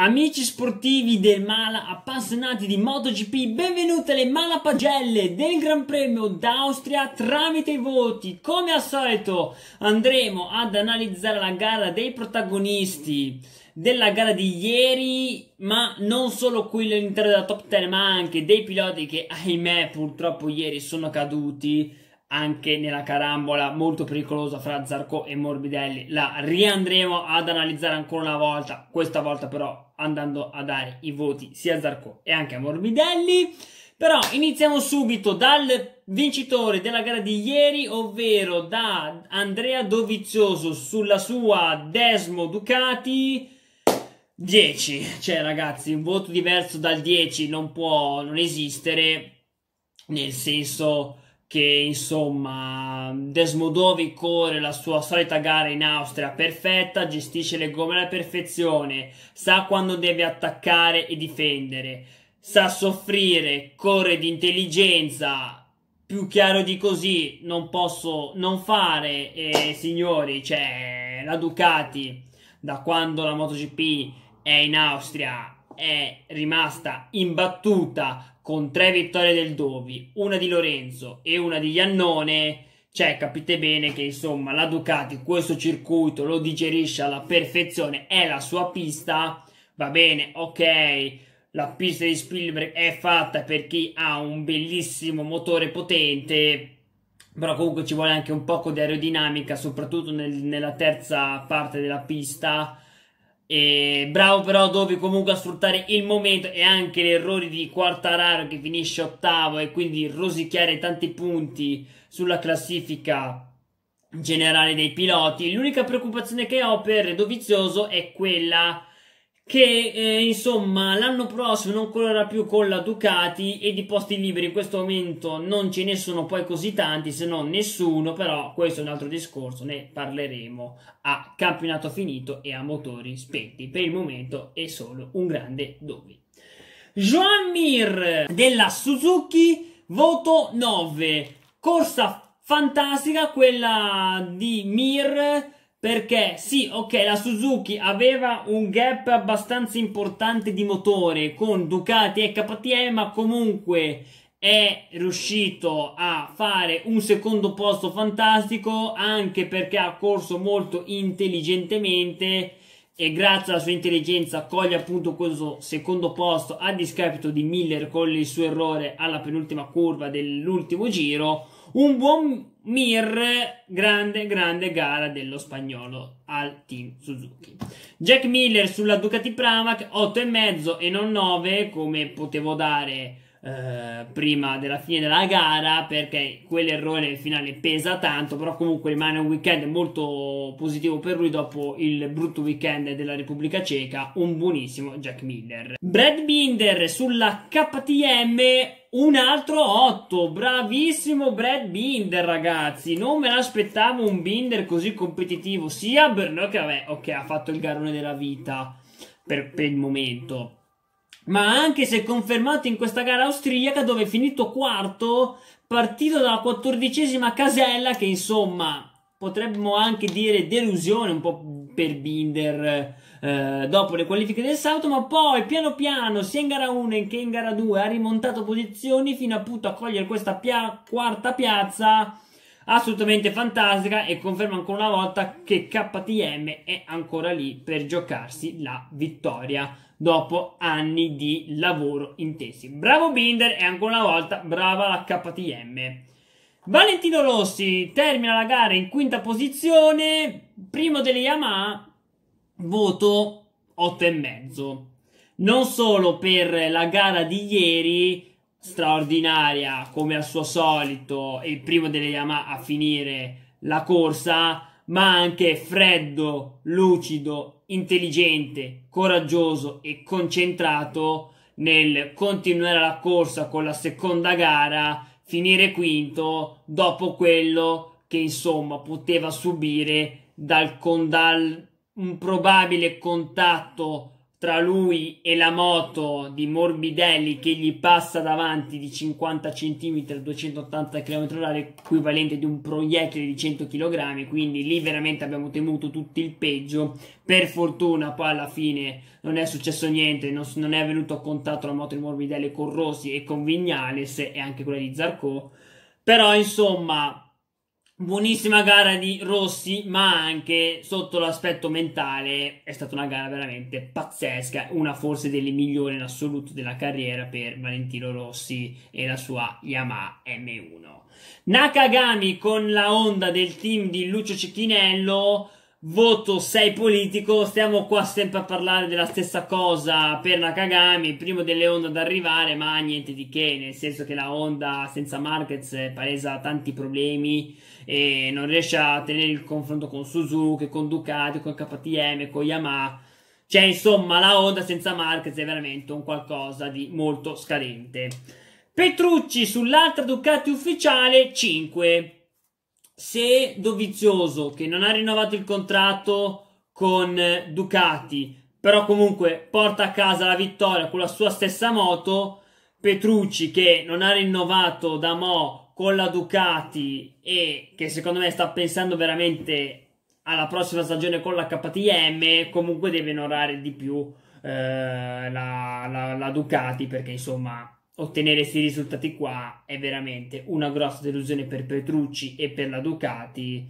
Amici sportivi del Mala, appassionati di MotoGP, benvenute alle Malapagelle del Gran Premio d'Austria tramite i voti. Come al solito andremo ad analizzare la gara dei protagonisti della gara di ieri, ma non solo quelli all'interno della top 10, ma anche dei piloti che ahimè purtroppo ieri sono caduti anche nella carambola molto pericolosa fra Zarco e Morbidelli. La riandremo ad analizzare ancora una volta, questa volta però andando a dare i voti sia a Zarco e anche a Morbidelli. Però iniziamo subito dal vincitore della gara di ieri, ovvero da Andrea Dovizioso sulla sua Desmo Ducati. 10, cioè ragazzi, un voto diverso dal 10 non può non esistere, nel senso che insomma Desmodovi corre la sua solita gara in Austria perfetta, gestisce le gomme alla perfezione, sa quando deve attaccare e difendere, sa soffrire, corre di intelligenza. Più chiaro di così non posso non fare, eh, signori, cioè la Ducati da quando la MotoGP è in Austria è rimasta imbattuta con tre vittorie del Dovi, una di Lorenzo e una di Iannone, cioè capite bene che insomma la Ducati questo circuito lo digerisce alla perfezione, è la sua pista, va bene, ok, la pista di Spielberg è fatta per chi ha un bellissimo motore potente, però comunque ci vuole anche un poco di aerodinamica, soprattutto nel, nella terza parte della pista, e bravo però Dove comunque a sfruttare il momento e anche gli errori di Quartararo che finisce ottavo e quindi rosicchiare tanti punti sulla classifica generale dei piloti. L'unica preoccupazione che ho per Dovizioso è quella che eh, insomma l'anno prossimo non correrà più con la Ducati e di posti liberi in questo momento non ce ne sono poi così tanti se non nessuno però questo è un altro discorso ne parleremo a campionato finito e a motori spenti per il momento è solo un grande dove Joan Mir della Suzuki voto 9 corsa fantastica quella di Mir perché sì, ok, la Suzuki aveva un gap abbastanza importante di motore con Ducati e KTM, ma comunque è riuscito a fare un secondo posto fantastico anche perché ha corso molto intelligentemente e grazie alla sua intelligenza coglie appunto questo secondo posto a discapito di Miller con il suo errore alla penultima curva dell'ultimo giro un buon Mir, grande, grande gara dello spagnolo al team Suzuki. Jack Miller sulla Ducati Pramac, 8,5 e non 9 come potevo dare eh, prima della fine della gara perché quell'errore nel finale pesa tanto, però comunque rimane un weekend molto positivo per lui dopo il brutto weekend della Repubblica Ceca, un buonissimo Jack Miller. Brad Binder sulla KTM un altro 8, bravissimo Brad Binder ragazzi, non me l'aspettavo un Binder così competitivo, sia Bernard che vabbè, ok ha fatto il garone della vita per, per il momento, ma anche se confermato in questa gara austriaca dove è finito quarto, partito dalla quattordicesima casella che insomma potremmo anche dire delusione un po' per Binder eh, dopo le qualifiche del salto, ma poi piano piano sia in gara 1 che in gara 2 ha rimontato posizioni fino appunto a cogliere questa pia- quarta piazza assolutamente fantastica e conferma ancora una volta che KTM è ancora lì per giocarsi la vittoria dopo anni di lavoro intensi. Bravo Binder e ancora una volta brava la KTM. Valentino Rossi termina la gara in quinta posizione, primo delle Yamaha, voto 8 e mezzo. Non solo per la gara di ieri, straordinaria come al suo solito, e il primo delle Yamaha a finire la corsa, ma anche freddo, lucido, intelligente, coraggioso e concentrato nel continuare la corsa con la seconda gara, finire quinto dopo quello che insomma poteva subire dal, con, un probabile contatto tra lui e la moto di Morbidelli che gli passa davanti di 50 cm a 280 km/h equivalente di un proiettile di 100 kg quindi lì veramente abbiamo temuto tutto il peggio per fortuna poi alla fine non è successo niente non, non è venuto a contatto la moto di Morbidelli con Rossi e con Vignales e anche quella di Zarco però insomma Buonissima gara di Rossi, ma anche sotto l'aspetto mentale è stata una gara veramente pazzesca, una forse delle migliori in assoluto della carriera per Valentino Rossi e la sua Yamaha M1. Nakagami con la onda del team di Lucio Cecchinello voto 6 politico, stiamo qua sempre a parlare della stessa cosa per Nakagami, primo delle onde ad arrivare, ma niente di che, nel senso che la Honda senza Marquez eh, palesa tanti problemi e non riesce a tenere il confronto con Suzuki, con Ducati, con KTM, con Yamaha. Cioè, insomma, la Honda senza Markets è veramente un qualcosa di molto scadente. Petrucci sull'altra Ducati ufficiale 5 se Dovizioso, che non ha rinnovato il contratto con Ducati, però comunque porta a casa la vittoria con la sua stessa moto, Petrucci, che non ha rinnovato da Mo con la Ducati e che secondo me sta pensando veramente alla prossima stagione con la KTM, comunque deve onorare di più eh, la, la, la Ducati perché insomma ottenere questi risultati qua è veramente una grossa delusione per Petrucci e per la Ducati.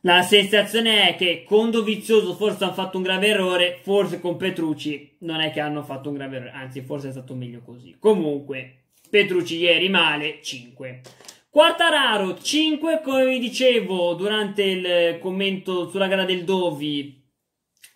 La sensazione è che con Dovizioso forse hanno fatto un grave errore, forse con Petrucci non è che hanno fatto un grave errore, anzi forse è stato meglio così. Comunque, Petrucci ieri male, 5. Quarta Raro, 5, come vi dicevo durante il commento sulla gara del Dovi,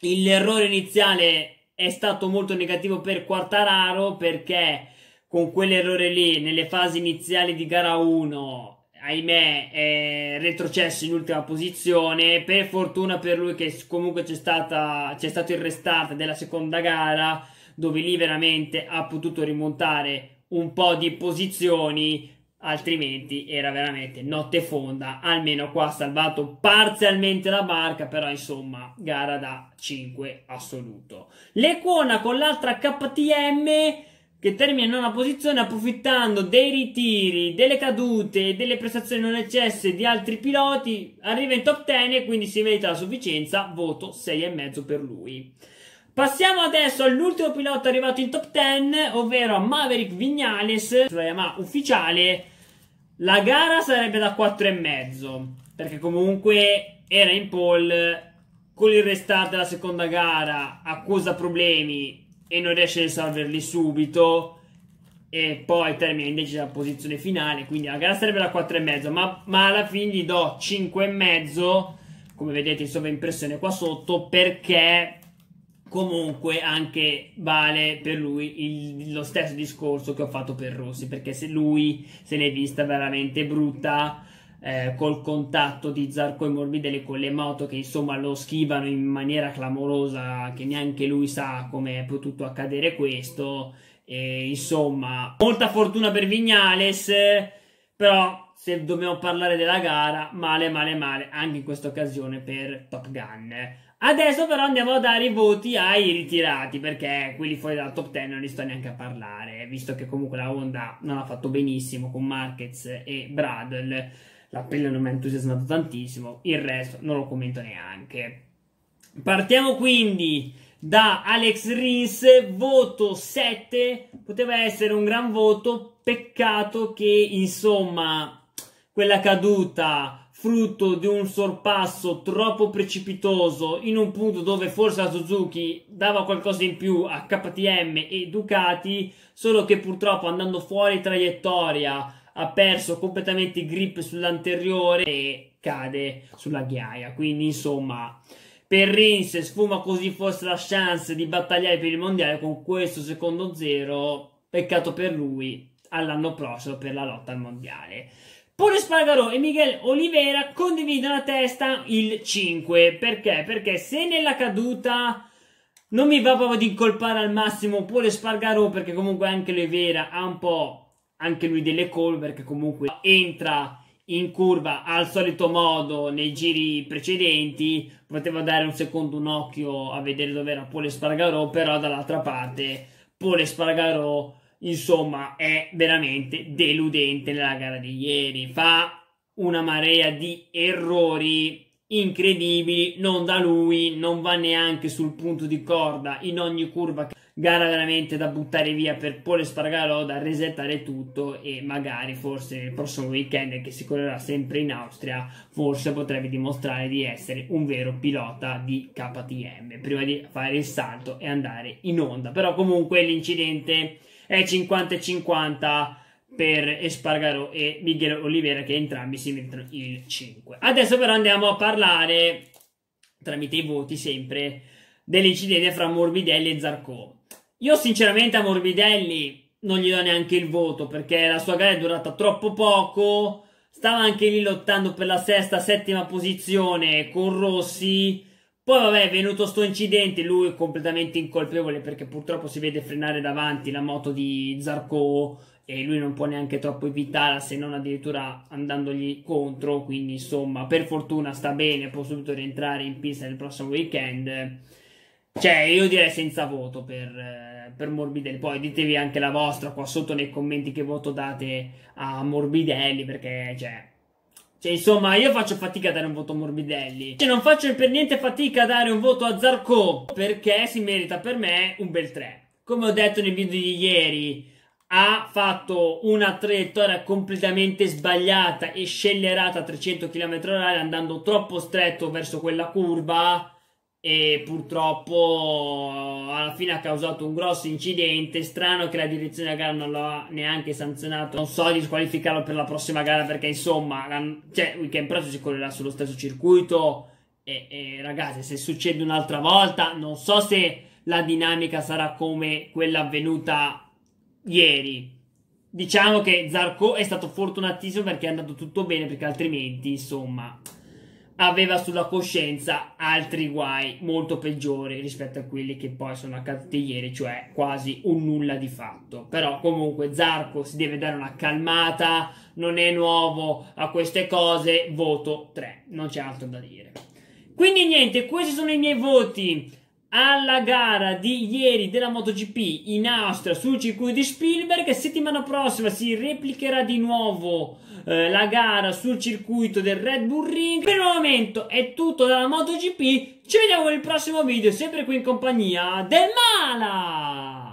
l'errore iniziale è stato molto negativo per Quartararo perché con quell'errore lì nelle fasi iniziali di gara 1, ahimè, è retrocesso in ultima posizione. Per fortuna per lui che comunque c'è, stata, c'è stato il restart della seconda gara, dove lì veramente ha potuto rimontare un po' di posizioni, altrimenti era veramente notte fonda. Almeno qua ha salvato parzialmente la barca, però insomma, gara da 5 assoluto. l'Equona con l'altra KTM che termina in una posizione approfittando dei ritiri, delle cadute, delle prestazioni non eccesse di altri piloti, arriva in top 10 e quindi si merita la sufficienza, voto 6,5 per lui. Passiamo adesso all'ultimo pilota arrivato in top 10, ovvero a Maverick Vignales, sulla Yamaha ufficiale. La gara sarebbe da 4,5, perché comunque era in pole con il restart della seconda gara, accusa problemi e non riesce a risolverli subito e poi termina invece la posizione finale quindi la gara sarebbe la 4,5 ma, ma alla fine gli do 5,5 come vedete in sovraimpressione qua sotto perché comunque anche vale per lui il, lo stesso discorso che ho fatto per Rossi perché se lui se l'è vista veramente brutta eh, col contatto di Zarco e Morbidelli con le moto che insomma lo schivano in maniera clamorosa che neanche lui sa come è potuto accadere questo e, insomma molta fortuna per Vignales però se dobbiamo parlare della gara male male male anche in questa occasione per Top Gun Adesso però andiamo a dare i voti ai ritirati perché quelli fuori dalla top 10 non li sto neanche a parlare, visto che comunque la Honda non ha fatto benissimo con Marquez e Bradl l'appello non mi ha entusiasmato tantissimo, il resto non lo commento neanche. Partiamo quindi da Alex Rins, voto 7, poteva essere un gran voto, peccato che insomma quella caduta frutto di un sorpasso troppo precipitoso in un punto dove forse la Suzuki dava qualcosa in più a KTM e Ducati, solo che purtroppo andando fuori traiettoria ha perso completamente il grip sull'anteriore e cade sulla ghiaia. Quindi, insomma, per Rins sfuma così forse la chance di battagliare per il mondiale con questo secondo zero. Peccato per lui all'anno prossimo per la lotta al mondiale. Pure Spargarò e Miguel Oliveira condividono a testa il 5. Perché? Perché se nella caduta non mi va proprio di incolpare al massimo pure Spargarò, perché comunque anche Oliveira ha un po' anche lui delle call che comunque entra in curva al solito modo nei giri precedenti poteva dare un secondo un occhio a vedere dove era Pole Spargarò però dall'altra parte Pole Spargarò insomma è veramente deludente nella gara di ieri fa una marea di errori incredibili non da lui non va neanche sul punto di corda in ogni curva che gara veramente da buttare via per Pole Spargarò, da resettare tutto e magari forse il prossimo weekend che si correrà sempre in Austria forse potrebbe dimostrare di essere un vero pilota di KTM prima di fare il salto e andare in onda. Però comunque l'incidente è 50-50 per Espargaro e Miguel Oliveira che entrambi si mettono il 5. Adesso però andiamo a parlare tramite i voti sempre dell'incidente fra Morbidelli e Zarco. Io sinceramente a Morbidelli non gli do neanche il voto perché la sua gara è durata troppo poco. Stava anche lì lottando per la sesta, settima posizione con Rossi. Poi vabbè è venuto sto incidente, lui è completamente incolpevole perché purtroppo si vede frenare davanti la moto di Zarco e lui non può neanche troppo evitarla se non addirittura andandogli contro. Quindi insomma per fortuna sta bene, può subito rientrare in pista nel prossimo weekend cioè, io direi senza voto per, eh, per, Morbidelli. Poi ditevi anche la vostra qua sotto nei commenti che voto date a Morbidelli, perché, cioè... Cioè, insomma, io faccio fatica a dare un voto a Morbidelli. Cioè, non faccio per niente fatica a dare un voto a Zarco, perché si merita per me un bel 3. Come ho detto nel video di ieri, ha fatto una traiettoria completamente sbagliata e scellerata a 300 km/h andando troppo stretto verso quella curva e purtroppo eh, alla fine ha causato un grosso incidente. Strano che la direzione della gara non lo ha neanche sanzionato. Non so di squalificarlo per la prossima gara perché insomma, cioè, il weekend prossimo si correrà sullo stesso circuito. E, e ragazzi, se succede un'altra volta, non so se la dinamica sarà come quella avvenuta ieri. Diciamo che Zarco è stato fortunatissimo perché è andato tutto bene perché altrimenti, insomma, aveva sulla coscienza altri guai molto peggiori rispetto a quelli che poi sono accaduti ieri, cioè quasi un nulla di fatto. Però comunque Zarco si deve dare una calmata, non è nuovo a queste cose, voto 3, non c'è altro da dire. Quindi niente, questi sono i miei voti alla gara di ieri della MotoGP in Austria sul circuito di Spielberg. Settimana prossima si replicherà di nuovo eh, la gara sul circuito del Red Bull Ring. Per il momento è tutto dalla MotoGP. Ci vediamo nel prossimo video, sempre qui in compagnia del Mala.